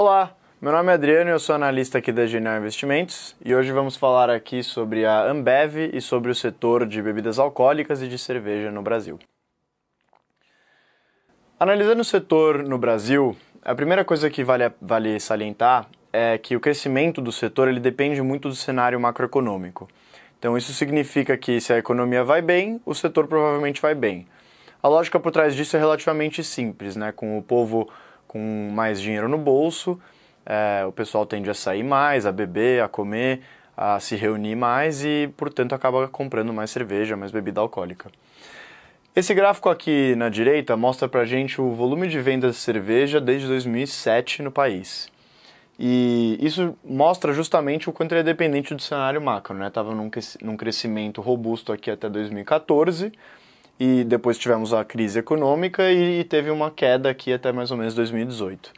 Olá, meu nome é Adriano e eu sou analista aqui da Genial Investimentos e hoje vamos falar aqui sobre a Ambev e sobre o setor de bebidas alcoólicas e de cerveja no Brasil. Analisando o setor no Brasil, a primeira coisa que vale, vale salientar é que o crescimento do setor ele depende muito do cenário macroeconômico. Então isso significa que se a economia vai bem, o setor provavelmente vai bem. A lógica por trás disso é relativamente simples, né? Com o povo com mais dinheiro no bolso, é, o pessoal tende a sair mais, a beber, a comer, a se reunir mais e, portanto, acaba comprando mais cerveja, mais bebida alcoólica. Esse gráfico aqui na direita mostra pra gente o volume de vendas de cerveja desde 2007 no país. E isso mostra justamente o quanto ele é dependente do cenário macro, né? Tava num, num crescimento robusto aqui até 2014 e depois tivemos a crise econômica e, teve uma queda aqui até mais ou menos 2018.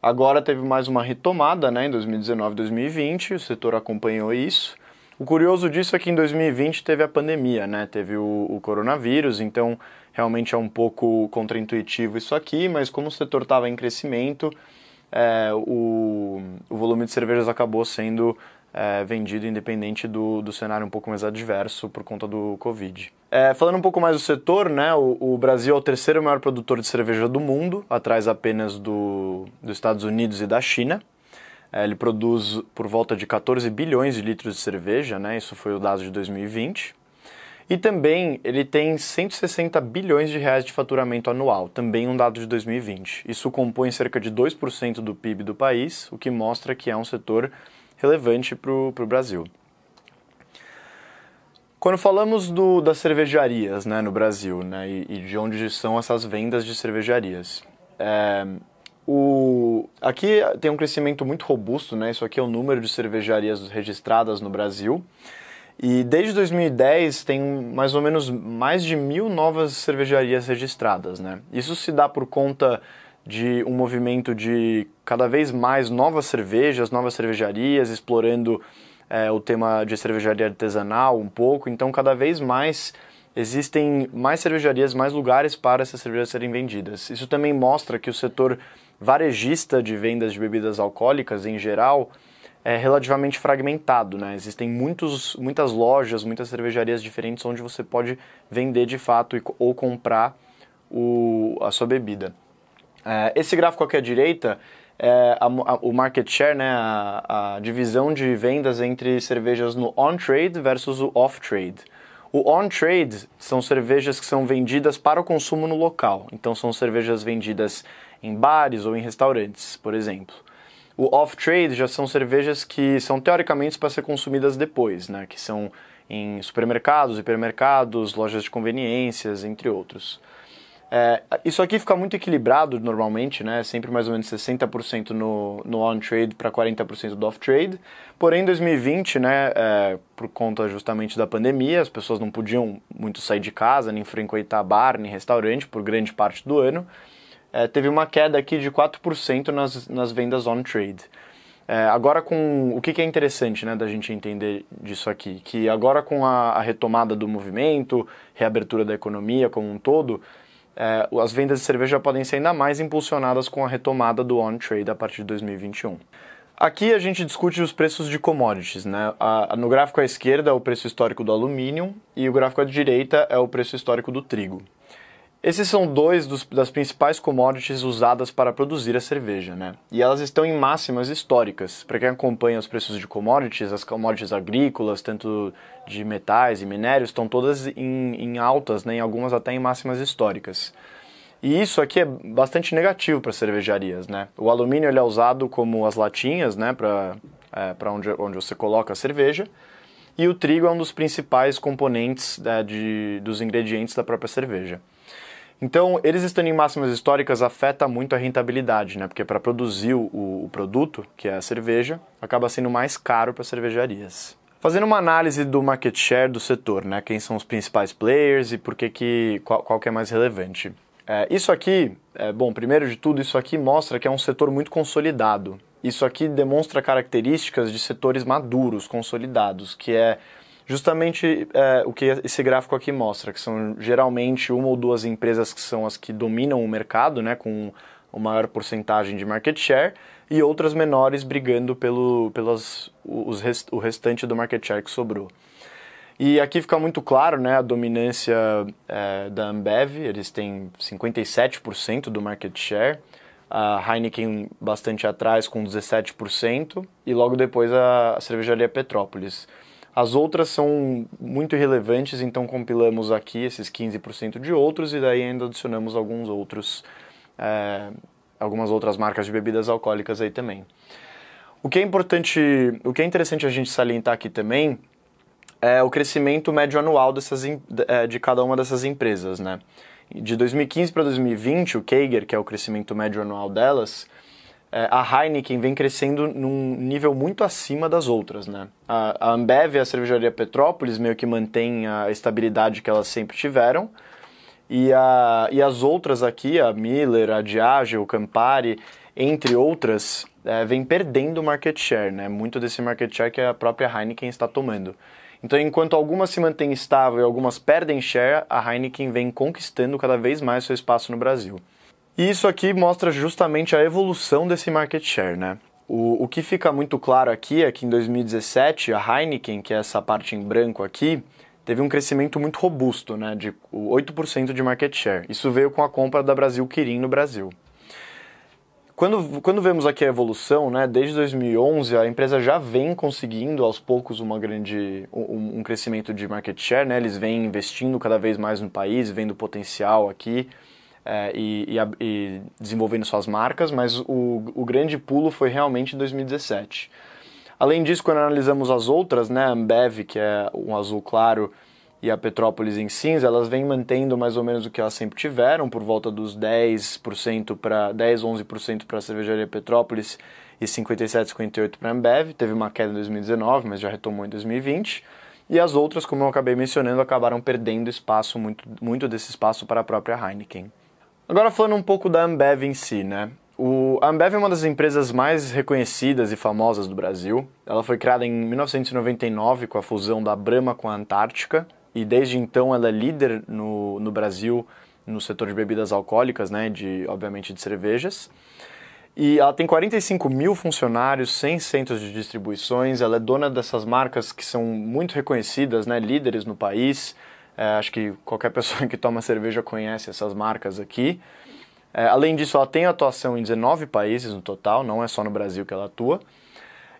Agora teve mais uma retomada né, em 2019 2020, o setor acompanhou isso. O curioso disso é que em 2020 teve a pandemia, né? teve o, o coronavírus, então realmente é um pouco contraintuitivo isso aqui, mas como o setor estava em crescimento, é, o, o volume de cervejas acabou sendo é, vendido independente do, do cenário um pouco mais adverso por conta do Covid. É, falando um pouco mais do setor, né, o, o, Brasil é o terceiro maior produtor de cerveja do mundo, atrás apenas do, dos Estados Unidos e da China. É, ele produz por volta de 14 bilhões de litros de cerveja, né, isso foi o dado de 2020. E também ele tem 160 bilhões de reais de faturamento anual, também um dado de 2020. Isso compõe cerca de 2% do PIB do país, o que mostra que é um setor relevante para o Brasil. Quando falamos do, das cervejarias né, no Brasil né, e, e, de onde são essas vendas de cervejarias, é, o, aqui tem um crescimento muito robusto, né, isso aqui é o número de cervejarias registradas no Brasil. E desde 2010 tem mais ou menos mais de mil novas cervejarias registradas, né? Isso se dá por conta de um movimento de cada vez mais novas cervejas, novas cervejarias, explorando é, o tema de cervejaria artesanal um pouco. Então, cada vez mais existem mais cervejarias, mais lugares para essas cervejas serem vendidas. Isso também mostra que o setor varejista de vendas de bebidas alcoólicas em geral é relativamente fragmentado, né? Existem muitos, muitas lojas, muitas cervejarias diferentes onde você pode vender de fato ou comprar o, a sua bebida. É, esse gráfico aqui à direita é a, a, o market share, né, a, a, divisão de vendas entre cervejas no on-trade versus o off-trade. O on-trade são cervejas que são vendidas para o consumo no local, então são cervejas vendidas em bares ou em restaurantes, por exemplo. O off-trade já são cervejas que são teoricamente para ser consumidas depois, né, que são em supermercados, hipermercados, lojas de conveniências, entre outros. É, isso aqui fica muito equilibrado normalmente, né? Sempre mais ou menos 60% no, no on-trade para 40% do off-trade. Porém, em 2020, né, é, por conta justamente da pandemia, as pessoas não podiam muito sair de casa, nem frequentar bar, nem restaurante por grande parte do ano. É, teve uma queda aqui de 4% nas, nas vendas on-trade. É, agora com o que, que, é interessante né, da gente entender disso aqui, que agora com a, a retomada do movimento, reabertura da economia como um todo, é, as vendas de cerveja podem ser ainda mais impulsionadas com a retomada do on-trade a partir de 2021. Aqui a gente discute os preços de commodities. Né? A, no gráfico à esquerda é o preço histórico do alumínio e o gráfico à direita é o preço histórico do trigo. Esses são dois dos, das principais commodities usadas para produzir a cerveja, né? E elas estão em máximas históricas. Para quem acompanha os preços de commodities, as commodities agrícolas, tanto de metais e minérios, estão todas em, em altas, né? Em algumas até em máximas históricas. E isso aqui é bastante negativo para cervejarias, né? O alumínio ele é usado como as latinhas, né? Para é, onde, onde você coloca a cerveja. E o trigo é um dos principais componentes é, de, dos ingredientes da própria cerveja. Então, eles estando em máximas históricas afeta muito a rentabilidade, né? Porque para produzir o, o produto, que é a cerveja, acaba sendo mais caro para cervejarias. Fazendo uma análise do market share do setor, né? Quem são os principais players e por que que qual, qual que é mais relevante. É, isso aqui, é, bom, primeiro de tudo, isso aqui mostra que é um setor muito consolidado. Isso aqui demonstra características de setores maduros, consolidados, que é Justamente é, o que esse gráfico aqui mostra, que são geralmente uma ou duas empresas que são as que dominam o mercado, né, com a maior porcentagem de market share, e outras menores brigando pelo pelas, os rest, o restante do market share que sobrou. E aqui fica muito claro né, a dominância é, da Ambev, eles têm 57% do market share, a Heineken bastante atrás com 17%, e logo depois a, a cervejaria Petrópolis. As outras são muito irrelevantes, então compilamos aqui esses 15% de outros e daí ainda adicionamos alguns outros, é, algumas outras marcas de bebidas alcoólicas aí também. O que é importante, o que é interessante a gente salientar aqui também é o crescimento médio anual dessas, é, de cada uma dessas empresas, né? De 2015 para 2020, o CAGR, que é o crescimento médio anual delas, é, a Heineken vem crescendo num nível muito acima das outras, né? A, Ambev e a cervejaria Petrópolis meio que mantém a estabilidade que elas sempre tiveram. E, a, e as outras aqui, a Miller, a Diageo, o Campari, entre outras, é, vem perdendo market share, né? Muito desse market share que a própria Heineken está tomando. Então, enquanto algumas se mantêm estável e algumas perdem share, a Heineken vem conquistando cada vez mais seu espaço no Brasil. E isso aqui mostra justamente a evolução desse market share, né? O, o que fica muito claro aqui é que em 2017 a Heineken, que é essa parte em branco aqui, teve um crescimento muito robusto, né, de 8% de market share. Isso veio com a compra da Brasil Quirim no Brasil. Quando, quando vemos aqui a evolução, né, desde 2011 a empresa já vem conseguindo aos poucos uma grande, um, um crescimento de market share, né, eles vêm investindo cada vez mais no país, vendo potencial aqui, é, e, e, e, desenvolvendo suas marcas, mas o, o grande pulo foi realmente em 2017. Além disso, quando analisamos as outras, né, a Ambev, que é um azul claro, e a Petrópolis em cinza, elas vêm mantendo mais ou menos o que elas sempre tiveram, por volta dos 10% para 10, 11% para a cervejaria Petrópolis e 57, 58 para a Ambev. Teve uma queda em 2019, mas já retomou em 2020. E as outras, como eu acabei mencionando, acabaram perdendo espaço muito, muito desse espaço para a própria Heineken. Agora falando um pouco da Ambev em si, né? O, a Ambev é uma das empresas mais reconhecidas e famosas do Brasil. Ela foi criada em 1999 com a fusão da Brahma com a Antártica e desde então ela é líder no, no Brasil no setor de bebidas alcoólicas, né? De, obviamente de cervejas. E ela tem 45 mil funcionários, 100 centros de distribuições, ela é dona dessas marcas que são muito reconhecidas, né? Líderes no país. É, acho que qualquer pessoa que toma cerveja conhece essas marcas aqui. É, além disso, ela tem atuação em 19 países no total, não é só no Brasil que ela atua.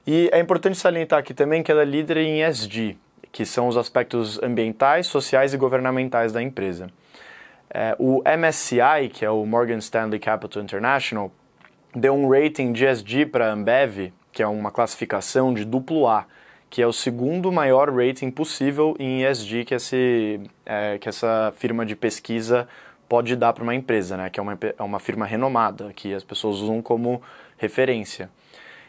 E é importante salientar aqui também que ela é líder em SD, que são os aspectos ambientais, sociais e governamentais da empresa. É, o MSCI, que é o Morgan Stanley Capital International, deu um rating de SD para a Ambev, que é uma classificação de duplo A que é o segundo maior rating possível em ESG que, esse, é, que essa firma de pesquisa pode dar para uma empresa, né? que é uma, é uma firma renomada, que as pessoas usam como referência.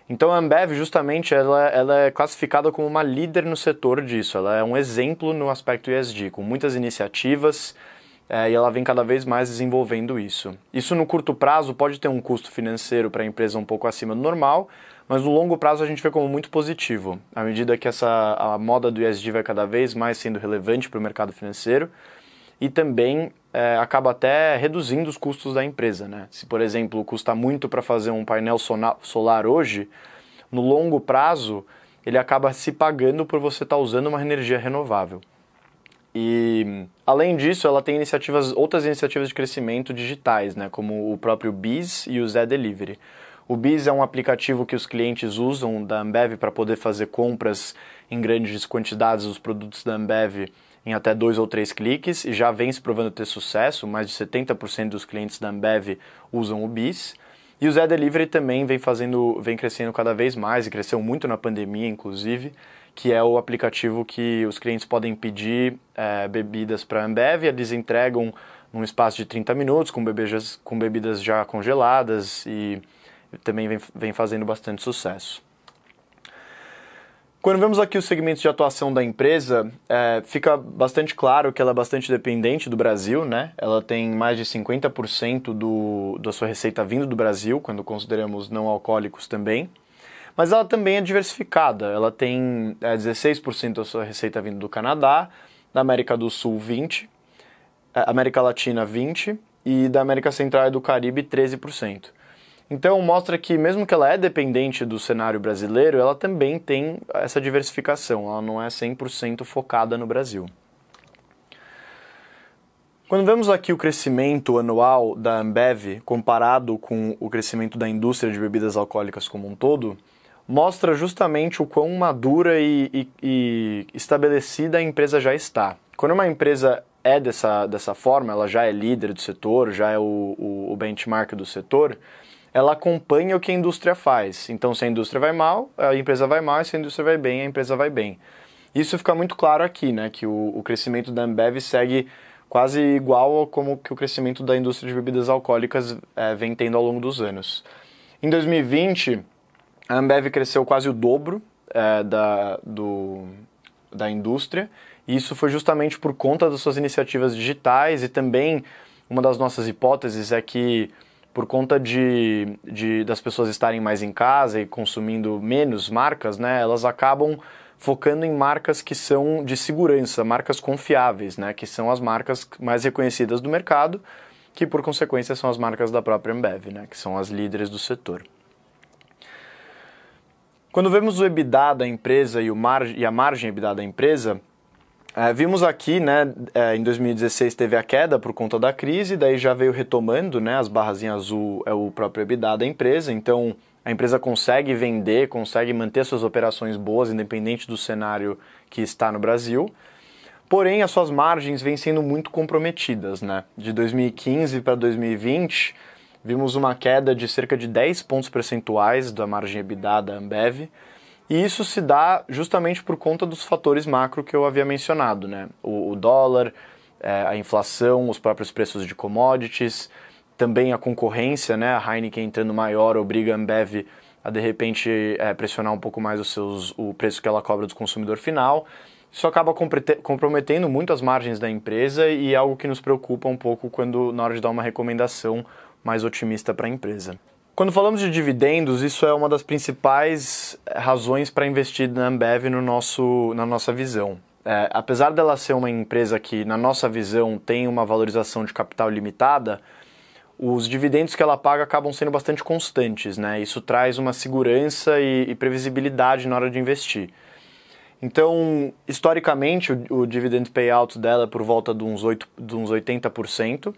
Então a Ambev, justamente, ela, ela é classificada como uma líder no setor disso, ela é um exemplo no aspecto ESG, com muitas iniciativas, é, e ela vem cada vez mais desenvolvendo isso. Isso no curto prazo pode ter um custo financeiro para a empresa um pouco acima do normal, mas no longo prazo a gente vê como muito positivo, à medida que essa a moda do ESG vai cada vez mais sendo relevante para o mercado financeiro e também é, acaba até reduzindo os custos da empresa. Né? Se, por exemplo, custa muito para fazer um painel solar hoje, no longo prazo ele acaba se pagando por você estar tá usando uma energia renovável. E além disso, ela tem iniciativas, outras iniciativas de crescimento digitais, né, como o próprio Biz e o Zé Delivery. O Biz é um aplicativo que os clientes usam da Ambev para poder fazer compras em grandes quantidades dos produtos da Ambev em até dois ou três cliques e já vem se provando ter sucesso. Mais de 70% dos clientes da Ambev usam o Biz. E o Zé Delivery também vem fazendo, vem crescendo cada vez mais e cresceu muito na pandemia, inclusive, que é o aplicativo que os clientes podem pedir é, bebidas para a Ambev, e eles entregam num espaço de 30 minutos com, bebejas, com bebidas já congeladas e também vem, vem fazendo bastante sucesso. Quando vemos aqui os segmentos de atuação da empresa, é, fica bastante claro que ela é bastante dependente do Brasil, né? Ela tem mais de 50% do, da sua receita vindo do Brasil, quando consideramos não alcoólicos também. Mas ela também é diversificada, ela tem é, 16% da sua receita vindo do Canadá, da América do Sul 20%, é, América Latina 20% e da América Central e do Caribe 13%. Então mostra que mesmo que ela é dependente do cenário brasileiro, ela também tem essa diversificação, ela não é 100% focada no Brasil. Quando vemos aqui o crescimento anual da Ambev comparado com o crescimento da indústria de bebidas alcoólicas como um todo, mostra justamente o quão madura e, e, e estabelecida a empresa já está. Quando uma empresa é dessa, dessa forma, ela já é líder do setor, já é o, o, o benchmark do setor, ela acompanha o que a indústria faz. Então, se a indústria vai mal, a empresa vai mal, e se a indústria vai bem, a empresa vai bem. Isso fica muito claro aqui, né? Que o, o crescimento da Ambev segue quase igual ao como que o crescimento da indústria de bebidas alcoólicas é, vem tendo ao longo dos anos. Em 2020, a Ambev cresceu quase o dobro é, da, do, da indústria, e isso foi justamente por conta das suas iniciativas digitais e também uma das nossas hipóteses é que por conta de, de, das pessoas estarem mais em casa e consumindo menos marcas, né, elas acabam focando em marcas que são de segurança, marcas confiáveis, né, que são as marcas mais reconhecidas do mercado, que por consequência são as marcas da própria Ambev, né, que são as líderes do setor. Quando vemos o EBITDA da empresa e, mar, e a margem EBITDA da empresa, é, vimos aqui, né, é, em 2016 teve a queda por conta da crise, daí já veio retomando, né, as barras em azul é o próprio EBITDA da empresa, então a empresa consegue vender, consegue manter suas operações boas, independente do cenário que está no Brasil. Porém, as suas margens vêm sendo muito comprometidas, né? De 2015 para 2020, vimos uma queda de cerca de 10 pontos percentuais da margem EBITDA da Ambev, e isso se dá justamente por conta dos fatores macro que eu havia mencionado, né? O, o dólar, é, a inflação, os próprios preços de commodities, também a concorrência, né? A Heineken entrando maior obriga a Ambev a de repente é, pressionar um pouco mais os seus, o preço que ela cobra do consumidor final. Isso acaba comprometendo muito as margens da empresa e é algo que nos preocupa um pouco quando na hora de dar uma recomendação mais otimista para a empresa. Quando falamos de dividendos, isso é uma das principais eh, razões para investir na Ambev no nosso, na nossa visão. É, apesar dela ser uma empresa que, na nossa visão, tem uma valorização de capital limitada, os dividendos que ela paga acabam sendo bastante constantes, né? Isso traz uma segurança e, e previsibilidade na hora de investir. Então, historicamente, o, o dividend payout dela é por volta de uns, 8, de uns 80%.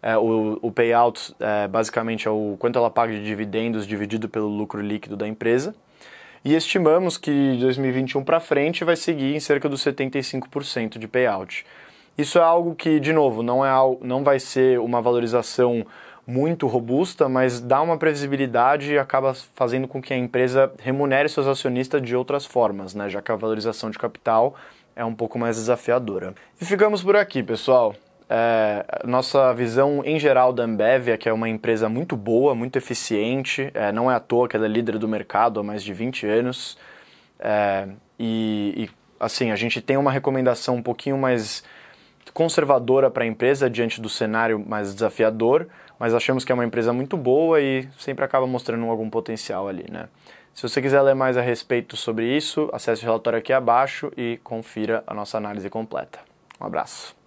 É, o, o, payout é, basicamente é o quanto ela paga de dividendos dividido pelo lucro líquido da empresa. E estimamos que de 2021 para frente vai seguir em cerca dos 75% de payout. Isso é algo que, de novo, não, é, não vai ser uma valorização muito robusta, mas dá uma previsibilidade e acaba fazendo com que a empresa remunere seus acionistas de outras formas, né? já que a valorização de capital é um pouco mais desafiadora. E ficamos por aqui, pessoal. É, nossa visão em geral da Ambev é que é uma empresa muito boa, muito eficiente, é, não é à toa que ela é líder do mercado há mais de 20 anos. É, e, e, assim, a gente tem uma recomendação um pouquinho mais conservadora para a empresa diante do cenário mais desafiador, mas achamos que é uma empresa muito boa e sempre acaba mostrando algum potencial ali, né? Se você quiser ler mais a respeito sobre isso, acesse o relatório aqui abaixo e confira a nossa análise completa. Um abraço.